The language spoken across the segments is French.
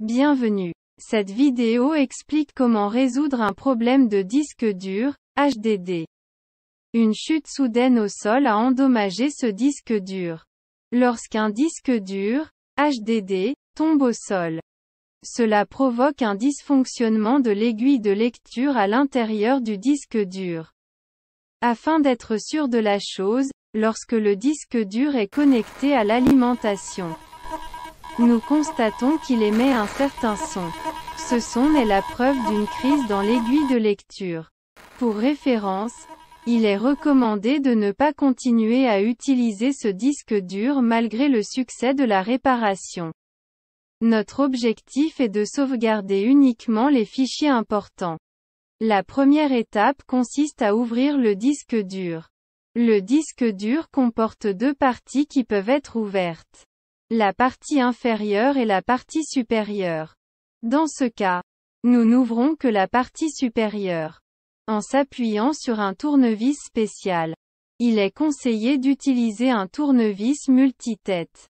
Bienvenue. Cette vidéo explique comment résoudre un problème de disque dur, HDD. Une chute soudaine au sol a endommagé ce disque dur. Lorsqu'un disque dur, HDD, tombe au sol, cela provoque un dysfonctionnement de l'aiguille de lecture à l'intérieur du disque dur. Afin d'être sûr de la chose, lorsque le disque dur est connecté à l'alimentation, nous constatons qu'il émet un certain son. Ce son est la preuve d'une crise dans l'aiguille de lecture. Pour référence, il est recommandé de ne pas continuer à utiliser ce disque dur malgré le succès de la réparation. Notre objectif est de sauvegarder uniquement les fichiers importants. La première étape consiste à ouvrir le disque dur. Le disque dur comporte deux parties qui peuvent être ouvertes la partie inférieure et la partie supérieure. Dans ce cas, nous n'ouvrons que la partie supérieure. En s'appuyant sur un tournevis spécial, il est conseillé d'utiliser un tournevis multitête.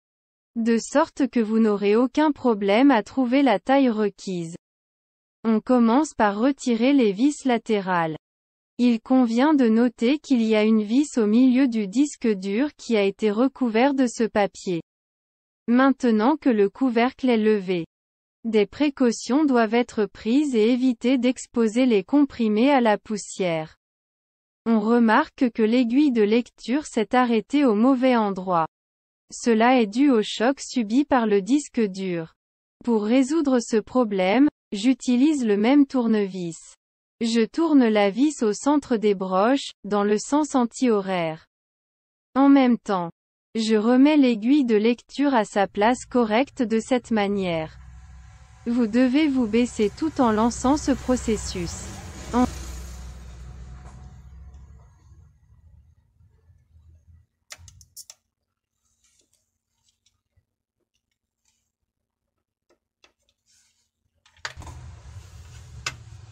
De sorte que vous n'aurez aucun problème à trouver la taille requise. On commence par retirer les vis latérales. Il convient de noter qu'il y a une vis au milieu du disque dur qui a été recouvert de ce papier. Maintenant que le couvercle est levé, des précautions doivent être prises et éviter d'exposer les comprimés à la poussière. On remarque que l'aiguille de lecture s'est arrêtée au mauvais endroit. Cela est dû au choc subi par le disque dur. Pour résoudre ce problème, j'utilise le même tournevis. Je tourne la vis au centre des broches, dans le sens anti-horaire. En même temps, je remets l'aiguille de lecture à sa place correcte de cette manière. Vous devez vous baisser tout en lançant ce processus.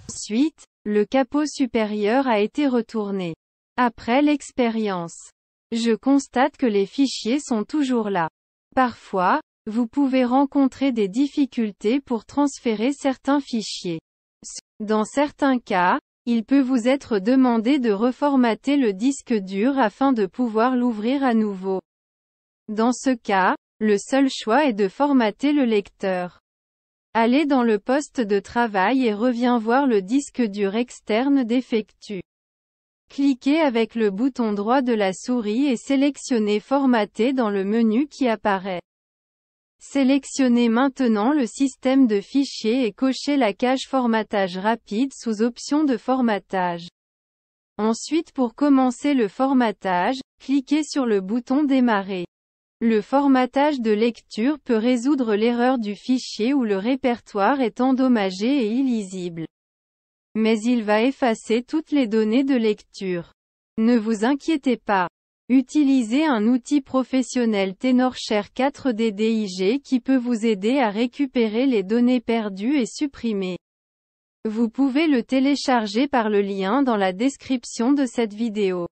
Ensuite, le capot supérieur a été retourné. Après l'expérience, je constate que les fichiers sont toujours là. Parfois, vous pouvez rencontrer des difficultés pour transférer certains fichiers. Dans certains cas, il peut vous être demandé de reformater le disque dur afin de pouvoir l'ouvrir à nouveau. Dans ce cas, le seul choix est de formater le lecteur. Allez dans le poste de travail et reviens voir le disque dur externe défectueux. Cliquez avec le bouton droit de la souris et sélectionnez Formater dans le menu qui apparaît. Sélectionnez maintenant le système de fichiers et cochez la cage Formatage rapide sous Option de formatage. Ensuite pour commencer le formatage, cliquez sur le bouton Démarrer. Le formatage de lecture peut résoudre l'erreur du fichier où le répertoire est endommagé et illisible mais il va effacer toutes les données de lecture. Ne vous inquiétez pas. Utilisez un outil professionnel TenorShare 4 DDIG qui peut vous aider à récupérer les données perdues et supprimées. Vous pouvez le télécharger par le lien dans la description de cette vidéo.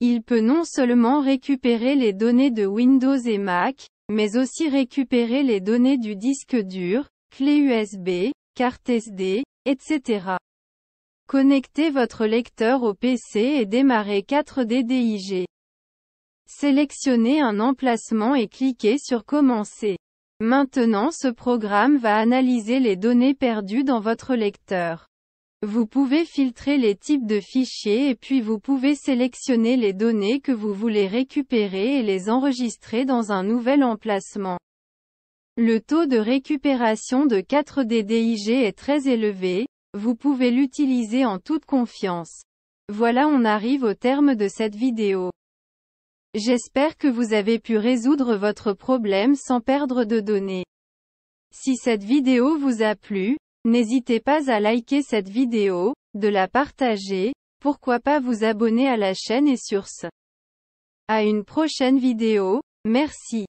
Il peut non seulement récupérer les données de Windows et Mac, mais aussi récupérer les données du disque dur, clé USB, carte SD, etc. Connectez votre lecteur au PC et démarrez 4 DDIG. Sélectionnez un emplacement et cliquez sur Commencer. Maintenant ce programme va analyser les données perdues dans votre lecteur. Vous pouvez filtrer les types de fichiers et puis vous pouvez sélectionner les données que vous voulez récupérer et les enregistrer dans un nouvel emplacement. Le taux de récupération de 4 DDIG est très élevé, vous pouvez l'utiliser en toute confiance. Voilà on arrive au terme de cette vidéo. J'espère que vous avez pu résoudre votre problème sans perdre de données. Si cette vidéo vous a plu, n'hésitez pas à liker cette vidéo, de la partager, pourquoi pas vous abonner à la chaîne et sur ce. À une prochaine vidéo, merci.